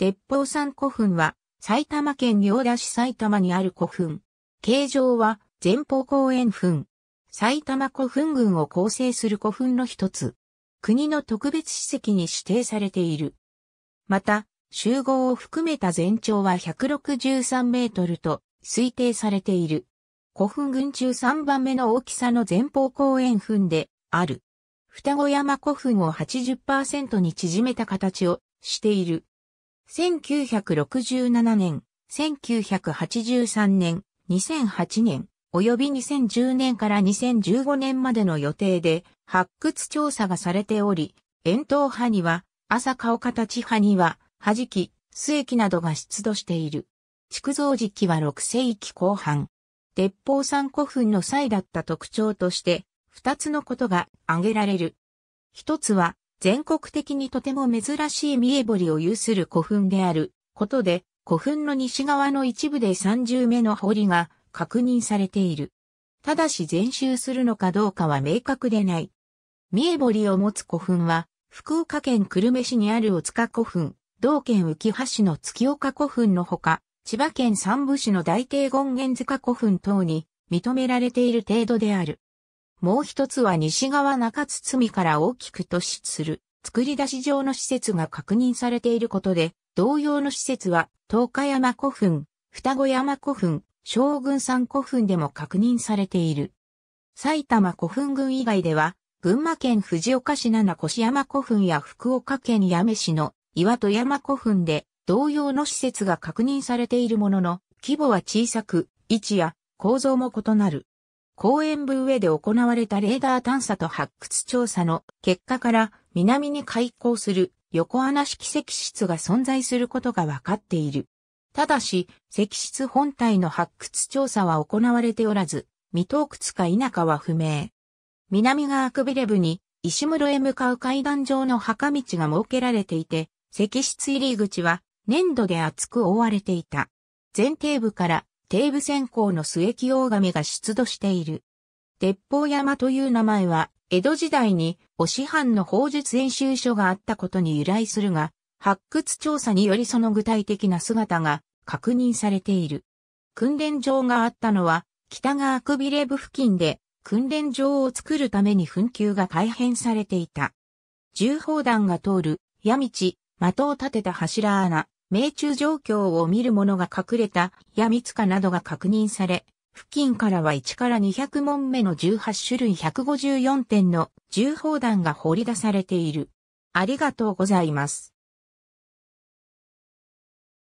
鉄砲山古墳は、埼玉県行田市埼玉にある古墳。形状は、前方後円墳。埼玉古墳群を構成する古墳の一つ。国の特別史跡に指定されている。また、集合を含めた全長は163メートルと推定されている。古墳群中3番目の大きさの前方後円墳である。双子山古墳を80%に縮めた形をしている。1967年、1983年、2008年、及び2010年から2015年までの予定で発掘調査がされており、円筒派には、朝顔形派には、はじき、須液などが出土している。築造時期は6世紀後半。鉄砲山古墳の際だった特徴として、二つのことが挙げられる。一つは、全国的にとても珍しい見重堀を有する古墳であることで、古墳の西側の一部で30目の堀が確認されている。ただし全周するのかどうかは明確でない。三重堀を持つ古墳は、福岡県久留米市にある大塚古墳、同県浮橋市の月岡古墳のほか、千葉県三部市の大帝権現塚古墳等に認められている程度である。もう一つは西側中堤から大きく突出する作り出し上の施設が確認されていることで、同様の施設は、東海山古墳、双子山古墳、将軍山古墳でも確認されている。埼玉古墳群以外では、群馬県藤岡市七越山古墳や福岡県八女市の岩戸山古墳で同様の施設が確認されているものの、規模は小さく、位置や構造も異なる。公園部上で行われたレーダー探査と発掘調査の結果から南に開港する横穴式石室が存在することが分かっている。ただし、石室本体の発掘調査は行われておらず、未洞窟か否かは不明。南側くびれ部に石室へ向かう階段状の墓道が設けられていて、石室入り口は粘土で厚く覆われていた。前提部から西部戦校の末木大神が出土している。鉄砲山という名前は、江戸時代に、師範の法術演習所があったことに由来するが、発掘調査によりその具体的な姿が確認されている。訓練場があったのは、北川くびれ部付近で、訓練場を作るために紛糾が改変されていた。銃砲弾が通る、矢道、的を立てた柱穴、命中状況を見る者が隠れたツカなどが確認され、付近からは1から200問目の18種類154点の銃砲弾が掘り出されている。ありがとうございます。